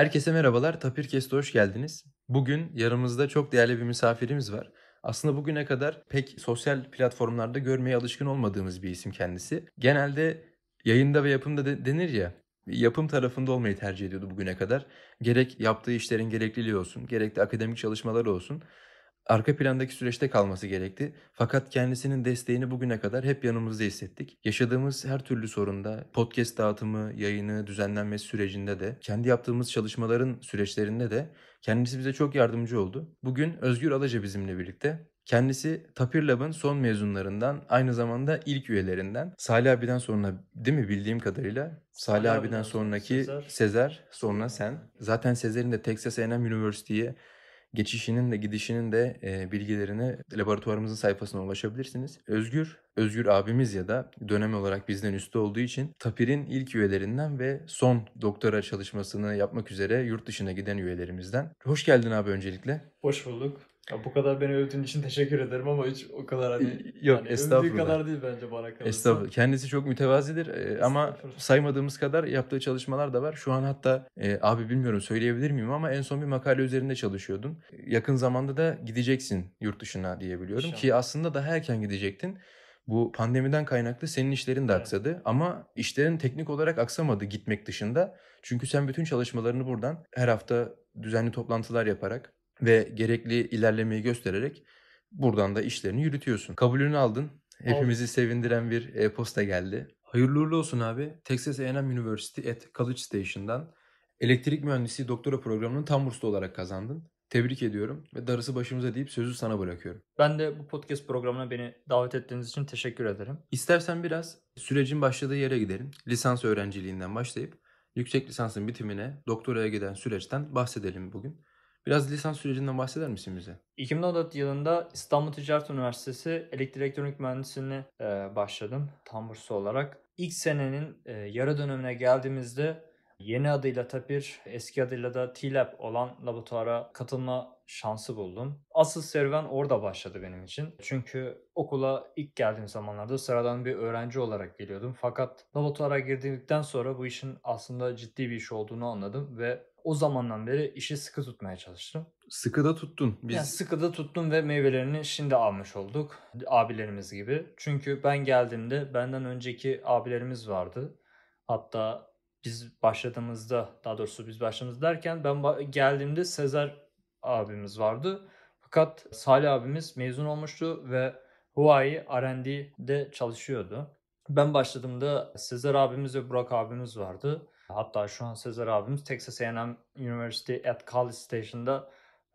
Herkese merhabalar, Tapirkest'e hoş geldiniz. Bugün yanımızda çok değerli bir misafirimiz var. Aslında bugüne kadar pek sosyal platformlarda görmeye alışkın olmadığımız bir isim kendisi. Genelde yayında ve yapımda de denir ya, yapım tarafında olmayı tercih ediyordu bugüne kadar. Gerek yaptığı işlerin gerekliliği olsun, gerek de akademik çalışmaları olsun arka plandaki süreçte kalması gerekti. Fakat kendisinin desteğini bugüne kadar hep yanımızda hissettik. Yaşadığımız her türlü sorunda, podcast dağıtımı, yayını, düzenlenmesi sürecinde de, kendi yaptığımız çalışmaların süreçlerinde de kendisi bize çok yardımcı oldu. Bugün Özgür Alaca bizimle birlikte. Kendisi Tapir Lab'ın son mezunlarından, aynı zamanda ilk üyelerinden. Salih abiden sonra değil mi bildiğim kadarıyla? Salih, Salih abiden sonraki Sezer. Sezer, sonra sen. Zaten Sezer'in de Texas A&M University'ye geçişinin de gidişinin de e, bilgilerine laboratuvarımızın sayfasına ulaşabilirsiniz. Özgür, Özgür abimiz ya da dönem olarak bizden üstü olduğu için Tapir'in ilk üyelerinden ve son doktora çalışmasını yapmak üzere yurt dışına giden üyelerimizden. Hoş geldin abi öncelikle. Hoş bulduk. Ya bu kadar beni övdüğün için teşekkür ederim ama hiç o kadar hani yok hani estağfurullah. kadar değil bence bana kalırsa. Estağfurullah. Kendisi çok mütevazidir ee, ama saymadığımız kadar yaptığı çalışmalar da var. Şu an hatta e, abi bilmiyorum söyleyebilir miyim ama en son bir makale üzerinde çalışıyordun. Yakın zamanda da gideceksin yurt dışına diyebiliyorum ki aslında daha erken gidecektin. Bu pandemiden kaynaklı senin işlerin de evet. aksadı ama işlerin teknik olarak aksamadı gitmek dışında. Çünkü sen bütün çalışmalarını buradan her hafta düzenli toplantılar yaparak ve gerekli ilerlemeyi göstererek buradan da işlerini yürütüyorsun. Kabulünü aldın. Hepimizi sevindiren bir e-posta geldi. Hayırlı uğurlu olsun abi. Texas A&M University at College Station'dan elektrik mühendisi doktora programının tam burslu olarak kazandın. Tebrik ediyorum ve darısı başımıza deyip sözü sana bırakıyorum. Ben de bu podcast programına beni davet ettiğiniz için teşekkür ederim. İstersen biraz sürecin başladığı yere gidelim. Lisans öğrenciliğinden başlayıp yüksek lisansın bitimine, doktoraya giden süreçten bahsedelim bugün. Biraz lisans sürecinden bahseder misin bize? 2014 yılında İstanbul Ticaret Üniversitesi elektrik elektronik mühendisliğine e, başladım tam bursu olarak. İlk senenin e, yarı dönemine geldiğimizde yeni adıyla TAPIR, eski adıyla da T-Lab olan laboratuvara katılma şansı buldum. Asıl serüven orada başladı benim için. Çünkü okula ilk geldiğim zamanlarda sıradan bir öğrenci olarak geliyordum. Fakat laboratuvara girdikten sonra bu işin aslında ciddi bir iş olduğunu anladım ve o zamandan beri işi sıkı tutmaya çalıştım. Sıkı da tuttun. Biz... Yani sıkı da tuttum ve meyvelerini şimdi almış olduk abilerimiz gibi. Çünkü ben geldiğimde benden önceki abilerimiz vardı. Hatta biz başladığımızda daha doğrusu biz başladığımız derken ben geldiğimde Sezer abimiz vardı. Fakat Salih abimiz mezun olmuştu ve Huawei R&D'de çalışıyordu. Ben başladığımda Sezer abimiz ve Burak abimiz vardı. Hatta şu an Sezer abimiz Texas A&M University at College Station'da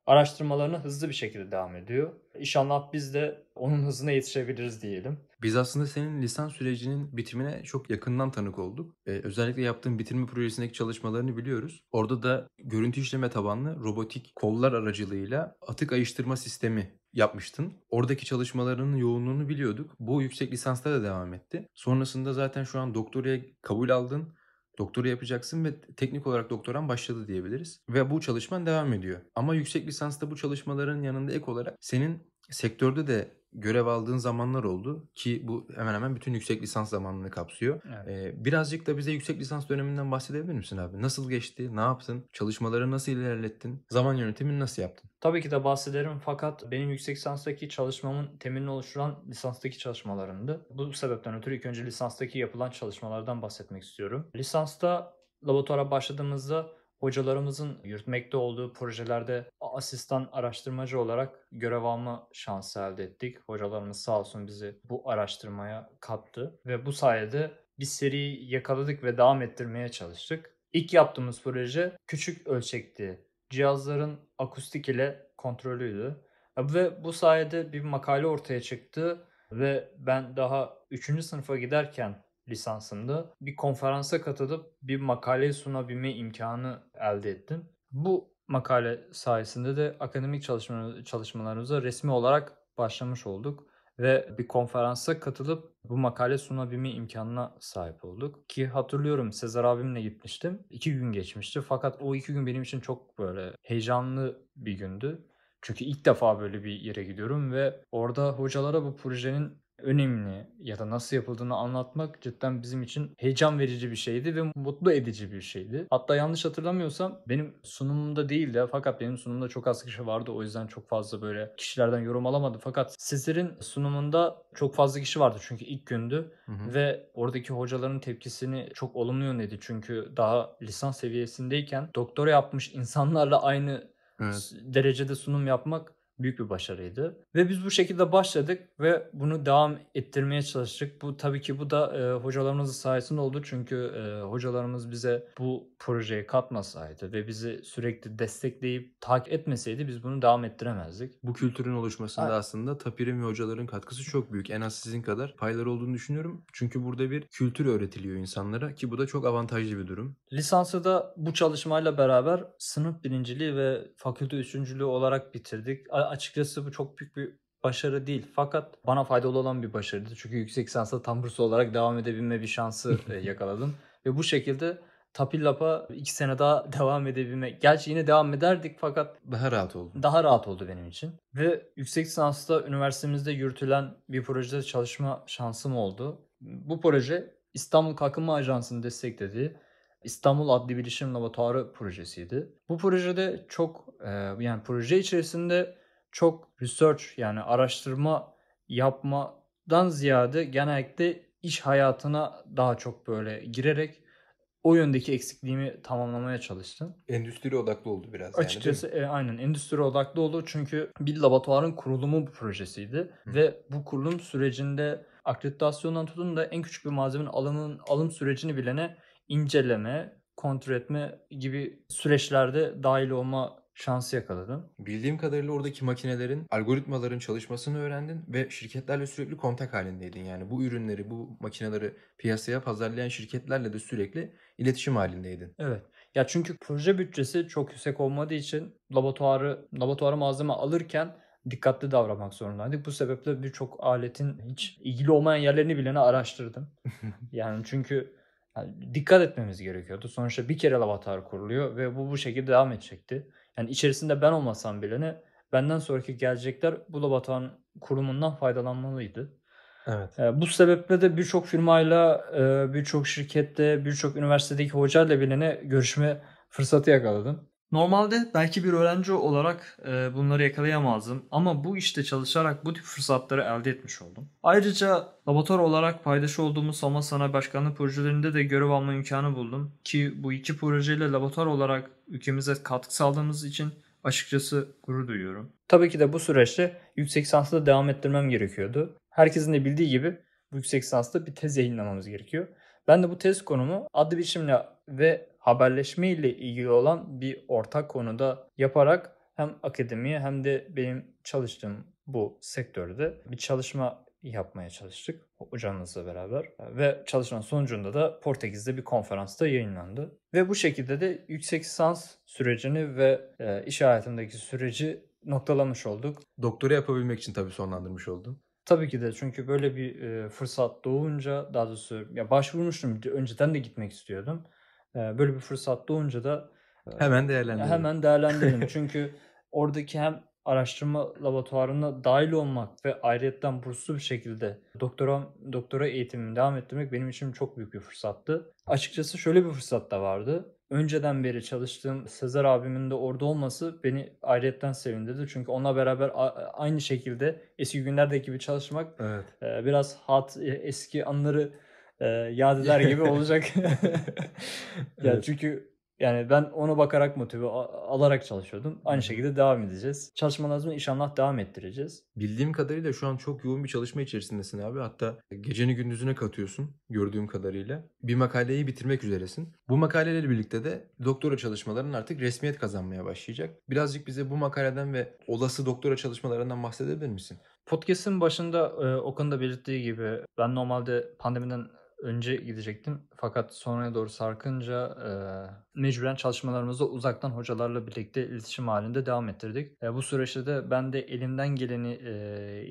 araştırmalarını hızlı bir şekilde devam ediyor. İnşallah biz de onun hızına yetişebiliriz diyelim. Biz aslında senin lisans sürecinin bitimine çok yakından tanık olduk. Ee, özellikle yaptığın bitirme projesindeki çalışmalarını biliyoruz. Orada da görüntü işleme tabanlı robotik kollar aracılığıyla atık ayıştırma sistemi yapmıştın. Oradaki çalışmalarının yoğunluğunu biliyorduk. Bu yüksek lisansta da devam etti. Sonrasında zaten şu an doktoraya kabul aldın Doktora yapacaksın ve teknik olarak doktoran başladı diyebiliriz. Ve bu çalışman devam ediyor. Ama yüksek lisansta bu çalışmaların yanında ek olarak senin sektörde de görev aldığın zamanlar oldu ki bu hemen hemen bütün yüksek lisans zamanını kapsıyor. Evet. Ee, birazcık da bize yüksek lisans döneminden bahsedebilir misin abi? Nasıl geçti? Ne yaptın? Çalışmaları nasıl ilerlettin? Zaman yönetimini nasıl yaptın? Tabii ki de bahsederim fakat benim yüksek lisanstaki çalışmamın temelini oluşturan lisanstaki çalışmalarımdı. Bu sebepten ötürü ilk önce lisanstaki yapılan çalışmalardan bahsetmek istiyorum. Lisansta laboratuvara başladığımızda hocalarımızın yürütmekte olduğu projelerde asistan araştırmacı olarak görev alma şansı elde ettik. Hocalarımız sağ olsun bizi bu araştırmaya kattı ve bu sayede bir seriyi yakaladık ve devam ettirmeye çalıştık. İlk yaptığımız proje küçük ölçekli cihazların akustik ile kontrolüydü. Ve bu sayede bir makale ortaya çıktı ve ben daha 3. sınıfa giderken lisansımda bir konferansa katılıp bir makale sunabilme imkanı elde ettim. Bu makale sayesinde de akademik çalışma, çalışmalarımıza resmi olarak başlamış olduk ve bir konferansa katılıp bu makale sunabilme imkanına sahip olduk. Ki hatırlıyorum Sezar abimle gitmiştim. İki gün geçmişti fakat o iki gün benim için çok böyle heyecanlı bir gündü. Çünkü ilk defa böyle bir yere gidiyorum ve orada hocalara bu projenin önemli ya da nasıl yapıldığını anlatmak cidden bizim için heyecan verici bir şeydi ve mutlu edici bir şeydi. Hatta yanlış hatırlamıyorsam benim sunumumda değildi fakat benim sunumda çok az kişi vardı o yüzden çok fazla böyle kişilerden yorum alamadım fakat sizlerin sunumunda çok fazla kişi vardı çünkü ilk gündü hı hı. ve oradaki hocaların tepkisini çok olumlu yönledi çünkü daha lisans seviyesindeyken doktora yapmış insanlarla aynı evet. derecede sunum yapmak büyük bir başarıydı. Ve biz bu şekilde başladık ve bunu devam ettirmeye çalıştık. Bu tabii ki bu da e, hocalarımızın sayesinde oldu. Çünkü e, hocalarımız bize bu projeye katmasaydı ve bizi sürekli destekleyip takip etmeseydi biz bunu devam ettiremezdik. Bu kültürün oluşmasında Aynen. aslında Tapir'in ve hocaların katkısı çok büyük. En az sizin kadar payları olduğunu düşünüyorum. Çünkü burada bir kültür öğretiliyor insanlara ki bu da çok avantajlı bir durum. Lisansı da bu çalışmayla beraber sınıf birinciliği ve fakülte üçüncülüğü olarak bitirdik açıkçası bu çok büyük bir başarı değil. Fakat bana faydalı olan bir başarıydı. Çünkü yüksek lisansa tam burs olarak devam edebilme bir şansı e, yakaladım. Ve bu şekilde Tapillap'a iki sene daha devam edebilme. Gerçi yine devam ederdik fakat daha rahat oldu. Daha rahat oldu benim için. Ve yüksek lisansta üniversitemizde yürütülen bir projede çalışma şansım oldu. Bu proje İstanbul Kalkınma Ajansı'nın desteklediği İstanbul Adli Bilişim Laboratuvarı projesiydi. Bu projede çok e, yani proje içerisinde çok research yani araştırma yapmadan ziyade genellikle iş hayatına daha çok böyle girerek o yöndeki eksikliğimi tamamlamaya çalıştım. Endüstri odaklı oldu biraz Açıkçası e, aynen endüstri odaklı oldu çünkü bir laboratuvarın kurulumu bu projesiydi Hı. ve bu kurulum sürecinde akreditasyondan tutun da en küçük bir malzemenin alımın alım sürecini bilene inceleme, kontrol etme gibi süreçlerde dahil olma şansı yakaladın. Bildiğim kadarıyla oradaki makinelerin, algoritmaların çalışmasını öğrendin ve şirketlerle sürekli kontak halindeydin. Yani bu ürünleri, bu makineleri piyasaya pazarlayan şirketlerle de sürekli iletişim halindeydin. Evet. Ya çünkü proje bütçesi çok yüksek olmadığı için laboratuvarı, laboratuvarı malzeme alırken dikkatli davranmak zorundaydık. Bu sebeple birçok aletin hiç ilgili olmayan yerlerini bilene araştırdım. yani çünkü yani dikkat etmemiz gerekiyordu. Sonuçta bir kere laboratuvar kuruluyor ve bu bu şekilde devam edecekti. Yani içerisinde ben olmasam bile ne benden sonraki gelecekler bu Batuhan kurumundan faydalanmalıydı. Evet. E, bu sebeple de birçok firmayla, e, birçok şirkette, birçok üniversitedeki hocayla bile ne görüşme fırsatı yakaladım. Normalde belki bir öğrenci olarak e, bunları yakalayamazdım ama bu işte çalışarak bu tip fırsatları elde etmiş oldum. Ayrıca laboratuvar olarak paydaş olduğumuz Soma Sanayi Başkanlığı projelerinde de görev alma imkanı buldum ki bu iki projeyle laboratuvar olarak ülkemize katkı sağladığımız için açıkçası gurur duyuyorum. Tabii ki de bu süreçte yüksek lisansı da devam ettirmem gerekiyordu. Herkesin de bildiği gibi bu yüksek lisansta bir tez yayınlamamız gerekiyor. Ben de bu tez konumu adlı biçimle ve haberleşme ile ilgili olan bir ortak konuda yaparak hem akademiye hem de benim çalıştığım bu sektörde bir çalışma yapmaya çalıştık hocamızla beraber ve çalışmanın sonucunda da Portekiz'de bir konferansta yayınlandı. Ve bu şekilde de yüksek lisans sürecini ve e, iş hayatındaki süreci noktalamış olduk. Doktora yapabilmek için tabii sonlandırmış oldum. Tabii ki de çünkü böyle bir e, fırsat doğunca daha doğrusu ya başvurmuştum önceden de gitmek istiyordum böyle bir fırsat doğunca da hemen değerlendirelim. Hemen değerlendirelim. Çünkü oradaki hem araştırma laboratuvarına dahil olmak ve ayrıyetten burslu bir şekilde doktora doktora eğitimimi devam ettirmek benim için çok büyük bir fırsattı. Açıkçası şöyle bir fırsat da vardı. Önceden beri çalıştığım Sezer abimin de orada olması beni ayrıyetten sevindirdi. Çünkü onunla beraber aynı şekilde eski günlerdeki gibi çalışmak evet. biraz hat e, eski anları e, yadiler gibi olacak. Ya evet. Çünkü yani ben ona bakarak motive alarak çalışıyordum. Aynı şekilde devam edeceğiz. Çalışmalarımızı inşallah devam ettireceğiz. Bildiğim kadarıyla şu an çok yoğun bir çalışma içerisindesin abi. Hatta geceni gündüzüne katıyorsun gördüğüm kadarıyla. Bir makaleyi bitirmek üzeresin. Bu makalelerle birlikte de doktora çalışmaların artık resmiyet kazanmaya başlayacak. Birazcık bize bu makaleden ve olası doktora çalışmalarından bahsedebilir misin? Podcast'in başında e, Okan'ın da belirttiği gibi ben normalde pandemiden önce gidecektim. Fakat sonraya doğru sarkınca e, mecburen çalışmalarımızı uzaktan hocalarla birlikte iletişim halinde devam ettirdik. E, bu süreçte de ben de elimden geleni e,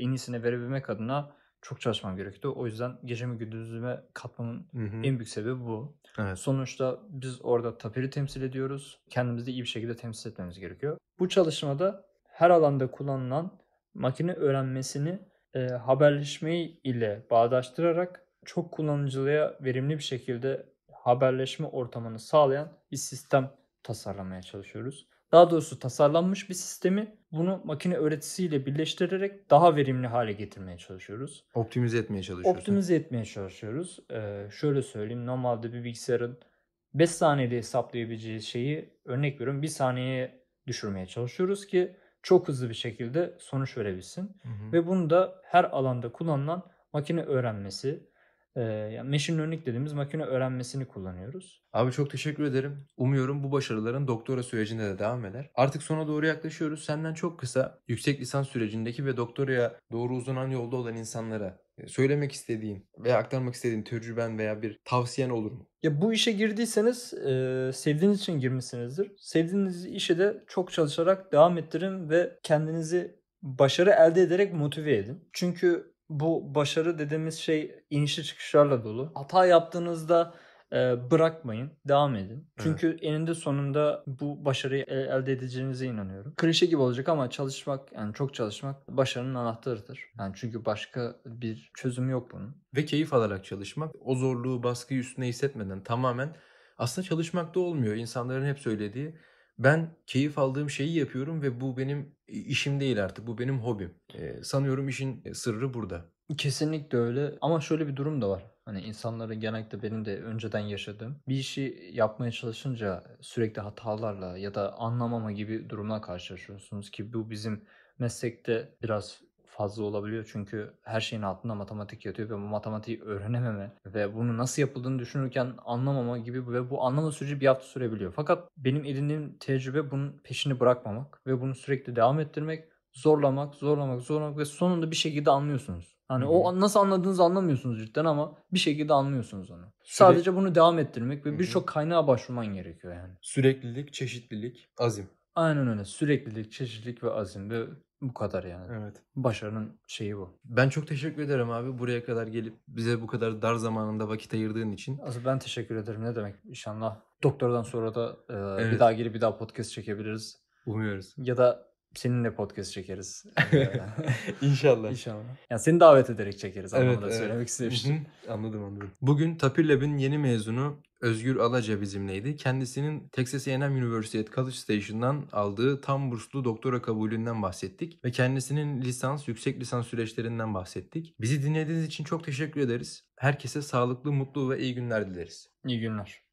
en iyisine verebilmek adına çok çalışmam gerekti. O yüzden gecemi gündüzüme katmamın hı hı. en büyük sebebi bu. Evet. Sonuçta biz orada tapiri temsil ediyoruz. Kendimizi iyi bir şekilde temsil etmemiz gerekiyor. Bu çalışmada her alanda kullanılan makine öğrenmesini e, haberleşmeyi ile bağdaştırarak çok kullanıcılıya verimli bir şekilde haberleşme ortamını sağlayan bir sistem tasarlamaya çalışıyoruz. Daha doğrusu tasarlanmış bir sistemi bunu makine öğretisiyle birleştirerek daha verimli hale getirmeye çalışıyoruz. Optimize etmeye çalışıyoruz. Optimize etmeye çalışıyoruz. Ee, şöyle söyleyeyim normalde bir bilgisayarın 5 saniyede hesaplayabileceği şeyi örnek veriyorum 1 saniyeye düşürmeye çalışıyoruz ki çok hızlı bir şekilde sonuç verebilsin. Hı hı. Ve bunu da her alanda kullanılan makine öğrenmesi, e, ee, yani machine learning dediğimiz makine öğrenmesini kullanıyoruz. Abi çok teşekkür ederim. Umuyorum bu başarıların doktora sürecinde de devam eder. Artık sona doğru yaklaşıyoruz. Senden çok kısa yüksek lisans sürecindeki ve doktoraya doğru uzanan yolda olan insanlara e, söylemek istediğin veya aktarmak istediğin tecrüben veya bir tavsiyen olur mu? Ya bu işe girdiyseniz e, sevdiğiniz için girmişsinizdir. Sevdiğiniz işe de çok çalışarak devam ettirin ve kendinizi başarı elde ederek motive edin. Çünkü bu başarı dediğimiz şey inişli çıkışlarla dolu. Hata yaptığınızda e, bırakmayın, devam edin. Çünkü evet. eninde sonunda bu başarıyı elde edeceğinize inanıyorum. Klişe gibi olacak ama çalışmak, yani çok çalışmak başarının anahtarıdır. Yani çünkü başka bir çözüm yok bunun. Ve keyif alarak çalışmak, o zorluğu, baskıyı üstüne hissetmeden tamamen aslında çalışmak da olmuyor. İnsanların hep söylediği ben keyif aldığım şeyi yapıyorum ve bu benim e, işim değil artık. Bu benim hobim. Ee, sanıyorum işin e, sırrı burada. Kesinlikle öyle ama şöyle bir durum da var. Hani insanların genellikle benim de önceden yaşadığım bir işi yapmaya çalışınca sürekli hatalarla ya da anlamama gibi durumla karşılaşıyorsunuz ki bu bizim meslekte biraz fazla olabiliyor. Çünkü her şeyin altında matematik yatıyor ve bu matematiği öğrenememe ve bunu nasıl yapıldığını düşünürken anlamama gibi ve bu anlama süreci bir hafta sürebiliyor. Fakat benim edindiğim tecrübe bunun peşini bırakmamak ve bunu sürekli devam ettirmek, zorlamak, zorlamak, zorlamak ve sonunda bir şekilde anlıyorsunuz. Hani Hı-hı. o nasıl anladığınızı anlamıyorsunuz cidden ama bir şekilde anlıyorsunuz onu. Sadece bunu devam ettirmek ve birçok kaynağa başvurman gerekiyor yani. Süreklilik, çeşitlilik, azim. Aynen öyle. Süreklilik, çeşitlilik ve azim ve bu kadar yani. Evet. Başarının şeyi bu. Ben çok teşekkür ederim abi buraya kadar gelip bize bu kadar dar zamanında vakit ayırdığın için. Asıl ben teşekkür ederim ne demek inşallah. Doktordan sonra da e, evet. bir daha gelip bir daha podcast çekebiliriz. Umuyoruz. Ya da seninle podcast çekeriz. İnşallah. İnşallah. Yani seni davet ederek çekeriz anlamında evet, söylemek evet. istemiştim. Anladım anladım. Bugün Tapir Lab'in yeni mezunu Özgür Alaca bizimleydi. Kendisinin Texas A&M University College Station'dan aldığı tam burslu doktora kabulünden bahsettik ve kendisinin lisans, yüksek lisans süreçlerinden bahsettik. Bizi dinlediğiniz için çok teşekkür ederiz. Herkese sağlıklı, mutlu ve iyi günler dileriz. İyi günler.